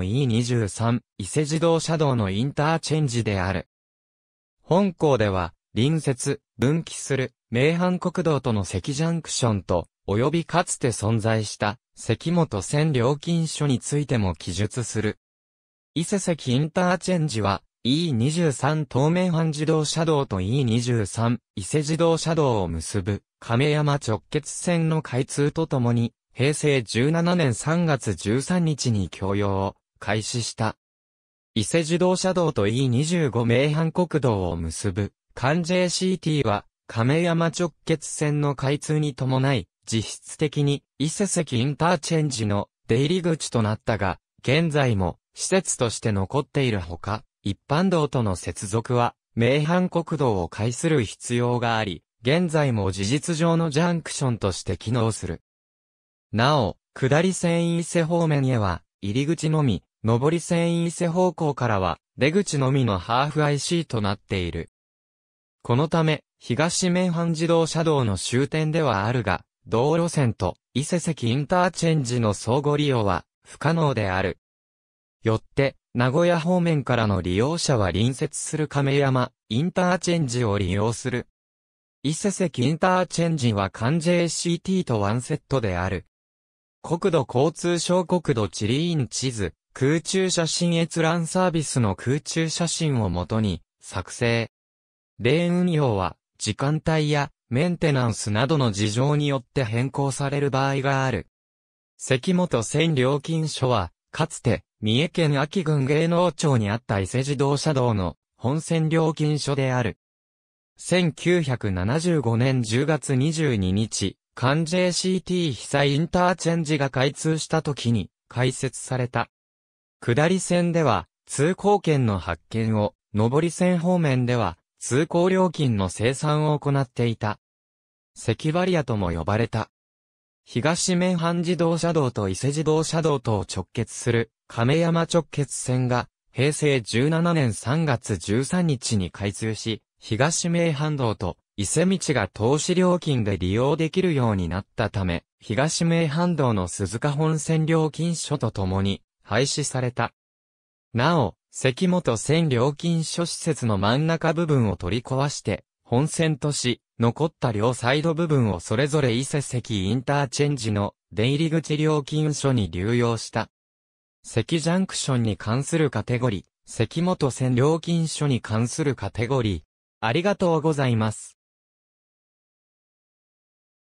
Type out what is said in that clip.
E23 伊勢自動車道のインターチェンジである。本校では、隣接、分岐する、名阪国道との関ジャンクションと、及びかつて存在した、関本線料金所についても記述する。伊勢関インターチェンジは、E23 東名阪自動車道と E23 伊勢自動車道を結ぶ亀山直結線の開通とともに平成17年3月13日に供用開始した。伊勢自動車道と E25 名阪国道を結ぶ、関 JCT は、亀山直結線の開通に伴い、実質的に伊勢関インターチェンジの出入り口となったが、現在も施設として残っているほか、一般道との接続は、名阪国道を介する必要があり、現在も事実上のジャンクションとして機能する。なお、下り線伊勢方面へは、入り口のみ、上り線伊勢方向からは、出口のみのハーフ IC となっている。このため、東面半自動車道の終点ではあるが、道路線と伊勢関インターチェンジの相互利用は不可能である。よって、名古屋方面からの利用者は隣接する亀山、インターチェンジを利用する。伊勢関インターチェンジは関 JCT とワンセットである。国土交通省国土地理院地図、空中写真閲覧サービスの空中写真をもとに作成。例運用は時間帯やメンテナンスなどの事情によって変更される場合がある。関本線料金所は、かつて、三重県秋郡芸能町にあった伊勢自動車道の本線料金所である。1975年10月22日、関 JCT 被災インターチェンジが開通した時に開設された。下り線では、通行券の発券を、上り線方面では、通行料金の生産を行っていた。関バリアとも呼ばれた。東名阪自動車道と伊勢自動車道とを直結する亀山直結線が平成17年3月13日に開通し、東名阪道と伊勢道が投資料金で利用できるようになったため、東名阪道の鈴鹿本線料金所とともに、廃止された。なお、関本線料金所施設の真ん中部分を取り壊して、本線とし、残った両サイド部分をそれぞれ伊勢関インターチェンジの出入り口料金所に流用した。関ジャンクションに関するカテゴリー、関本線料金所に関するカテゴリー。ありがとうございます。